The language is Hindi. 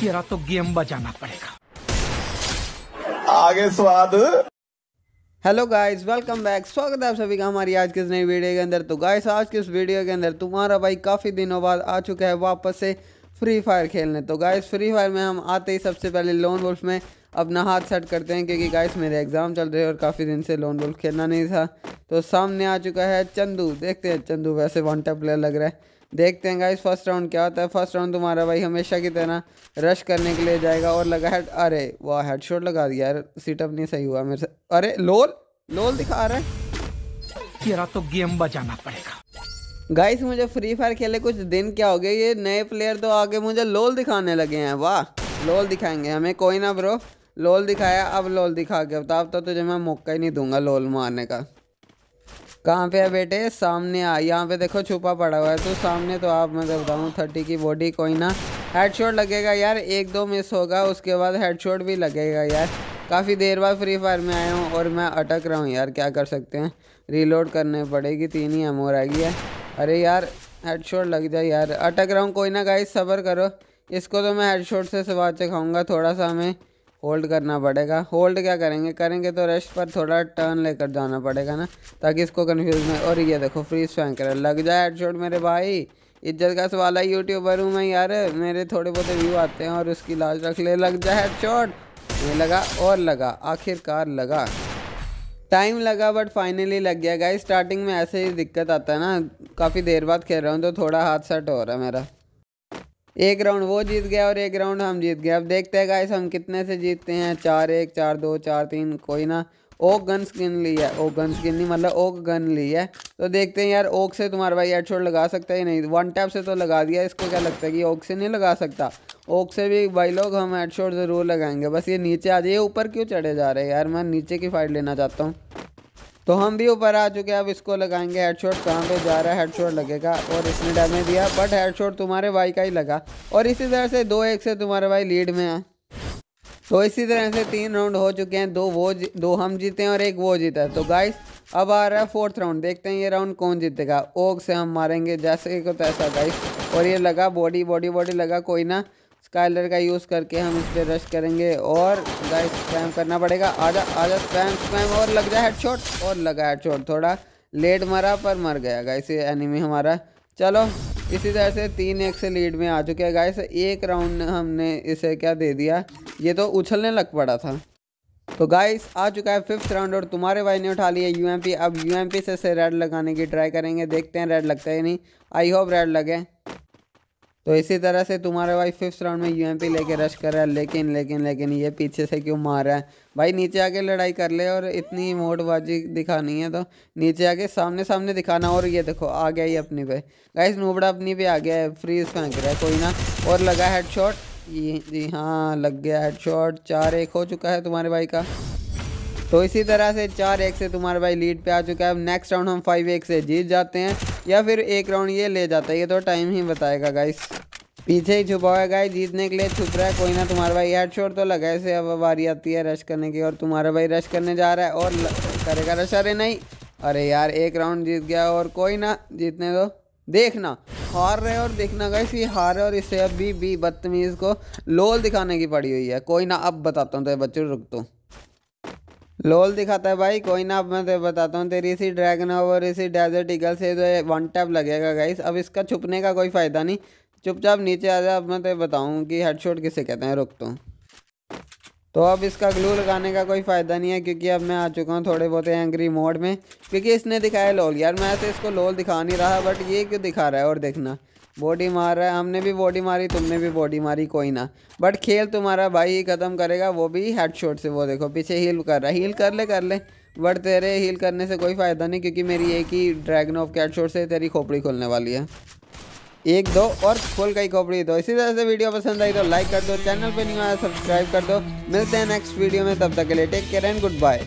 तेरा तो गेम बजाना पड़ेगा आगे स्वाद हेलो गाइस वेलकम बैक स्वागत है आप सभी का हमारी आज के इस नई वीडियो के अंदर तो गाइस आज के इस वीडियो के अंदर तुम्हारा भाई काफ़ी दिनों बाद आ चुका है वापस से फ्री फायर खेलने तो गाइस फ्री फायर में हम आते ही सबसे पहले लोन वुल्फ में अपना हाथ सेट करते हैं क्योंकि गाइस मेरे एग्ज़ाम चल रहे हैं और काफ़ी दिन से लोन वुल्फ खेलना नहीं था तो सामने आ चुका है चंदू देखते हैं चंदू वैसे वन टैप प्लेयर लग रहा है देखते हैं गाइस फर्स्ट राउंड क्या होता है फर्स्ट राउंड तुम्हारा भाई हमेशा की तरह रश करने के लिए जाएगा और लगा हेड अरे वाह हेड शॉट लगा दिया यार सीटअप नहीं सही हुआ मेरे से अरे लोल लोल दिखा रहा है तेरा तो गेम बचाना पड़ेगा गाइस मुझे फ्री फायर खेले कुछ दिन क्या हो गए ये नए प्लेयर तो आगे मुझे लोल दिखाने लगे हैं वाह लोल दिखाएंगे हमें कोई ना ब्रो लोल दिखाया अब लोल दिखा के अब तो तुझे मैं मौका ही नहीं दूंगा लोल मारने का कहाँ पे है बेटे सामने आ यहाँ पे देखो छुपा पड़ा हुआ है तो सामने तो आप मैं बताऊँ थर्टी की बॉडी कोई ना हेडशॉट लगेगा यार एक दो मिस होगा उसके बाद हेडशॉट भी लगेगा यार काफ़ी देर बाद फ्री फायर में आया हूँ और मैं अटक रहा हूँ यार क्या कर सकते हैं रीलोड करने पड़ेगी तीन ही एमोर रह गई है अरे यार हेडशॉट लग जाए यार अटक रहा हूँ कोई ना गाइस सब्र करो इसको तो मैं हेडशॉट से सवाल चखाऊँगा थोड़ा सा हमें होल्ड करना पड़ेगा होल्ड क्या करेंगे करेंगे तो रेस्ट पर थोड़ा टर्न लेकर जाना पड़ेगा ना ताकि इसको कन्फ्यूज में और ये देखो फ्रीज फैंक करें लग जाए हेडशॉट मेरे भाई इज्जत का सवाल है यूट्यूबर हूँ मैं यार मेरे थोड़े बहुत व्यू आते हैं और उसकी लाज रख ले लग जाए हेडशॉट ये लगा और लगा आखिरकार लगा टाइम लगा बट फाइनली लग गया गाइस स्टार्टिंग में ऐसे ही दिक्कत आता है ना काफ़ी देर बाद खेल रहा हूँ तो थोड़ा हाथ सेट हो रहा है मेरा एक राउंड वो जीत गया और एक राउंड हम जीत गए अब देखते हैं गाइस हम कितने से जीतते हैं चार एक चार दो चार तीन कोई ना ओक गन स्किन ली है ओक गन स्किन नहीं मतलब ओक गन ली है तो देखते हैं यार ओक से तुम्हारा भाई शोट लगा सकता है नहीं वन टैप से तो लगा दिया इसको क्या लगता है कि ओक से नहीं लगा सकता ओक से भी भाई लोग हम शोट ज़रूर लगाएंगे बस ये नीचे आ जाइए ऊपर क्यों चढ़े जा रहे हैं यार मैं नीचे की फाइट लेना चाहता हूँ तो हम भी ऊपर आ चुके हैं अब इसको लगाएंगे हेडशॉट कहाँ पे जा रहा है हेडशॉट लगेगा और इसने डैमेज दिया बट हेडशॉट तुम्हारे भाई का ही लगा और इसी तरह से दो एक से तुम्हारे भाई लीड में है तो इसी तरह से तीन राउंड हो चुके हैं दो वो दो हम जीते हैं और एक वो जीता है तो गाइस अब आ रहा है फोर्थ राउंड देखते हैं ये राउंड कौन जीतेगा ओग से हम मारेंगे जैसे को तैसा गाइस और ये लगा बॉडी बॉडी बॉडी लगा कोई ना स्काइलर का यूज़ करके हम इस पर रश करेंगे और गाइस स्पैम करना पड़ेगा आजा आजा स्पैम स्पैम और लग जाए हेडशॉट और लगा हेडशॉट थोड़ा लेट मरा पर मर गया गाइस ये एनिमी हमारा चलो इसी तरह से तीन एक से लीड में आ चुके हैं गाइस एक राउंड हमने इसे क्या दे दिया ये तो उछलने लग पड़ा था तो गाइस आ चुका है फिफ्थ राउंड और तुम्हारे भाई ने उठा लिया पी अब यूएमपी से, से रेड लगाने की ट्राई करेंगे देखते हैं रेड लगता है नहीं आई होप रेड लगे तो इसी तरह से तुम्हारा भाई फिफ्थ राउंड में यूएमपी लेके रश कर रहा है लेकिन लेकिन लेकिन ये पीछे से क्यों मार रहा है भाई नीचे आके लड़ाई कर ले और इतनी मोटबाजी दिखानी है तो नीचे आके सामने सामने दिखाना और ये देखो आ गया ही अपनी पे गाइस नूबड़ा अपनी पे आ गया है फ्रीज फेंक रहा है कोई ना और लगा हेड जी जी हाँ लग गया हेड चार एक हो चुका है तुम्हारे भाई का तो इसी तरह से चार एक से तुम्हारे भाई लीड पे आ चुका है नेक्स्ट राउंड हम फाइव एक से जीत जाते हैं या फिर एक राउंड ये ले जाता है ये तो टाइम ही बताएगा गाइस पीछे ही छुपा हुआ गाइस जीतने के लिए छुप रहा है कोई ना तुम्हारा भाई हेड शोर तो लगा ऐसे अब बारी आती है रश करने की और तुम्हारा भाई रश करने जा रहा है और ल... करेगा रश अरे नहीं अरे यार एक राउंड जीत गया और कोई ना जीतने दो देखना हार रहे और देखना गाइस ये हार रहे और इससे अभी भी बदतमीज़ को लोल दिखाने की पड़ी हुई है कोई ना अब बताता हूँ तो बच्चों रुक तो लोल दिखाता है भाई कोई ना अब मैं बताता हूँ तेरी इसी ड्रैगन और इसी डेजर्ट ईगल से जो वन टैप लगेगा गाइस अब इसका छुपने का कोई फ़ायदा नहीं चुपचाप नीचे आ जाए अब मैं बताऊँ कि हेडशॉट किसे कहते हैं रुकता हूँ तो अब इसका ग्लू लगाने का कोई फ़ायदा नहीं है क्योंकि अब मैं आ चुका हूँ थोड़े बहुत एंग्री मोड में क्योंकि इसने दिखाया लोल यार मैं तो इसको लोल दिखा नहीं रहा बट ये क्यों दिखा रहा है और देखना बॉडी मार रहा है हमने भी बॉडी मारी तुमने भी बॉडी मारी कोई ना बट खेल तुम्हारा भाई ही ख़त्म करेगा वो भी हेडशॉट से वो देखो पीछे हील कर रहा है हील कर ले कर ले बट तेरे हील करने से कोई फ़ायदा नहीं क्योंकि मेरी एक ही ड्रैगन ऑफ कैट शॉट से तेरी खोपड़ी खोलने वाली है एक दो और का कई खोपड़ी दो इसी तरह से वीडियो पसंद आई तो लाइक कर दो चैनल पर नहीं आया सब्सक्राइब कर दो मिलते हैं नेक्स्ट वीडियो में तब तक के लिए take care and good bye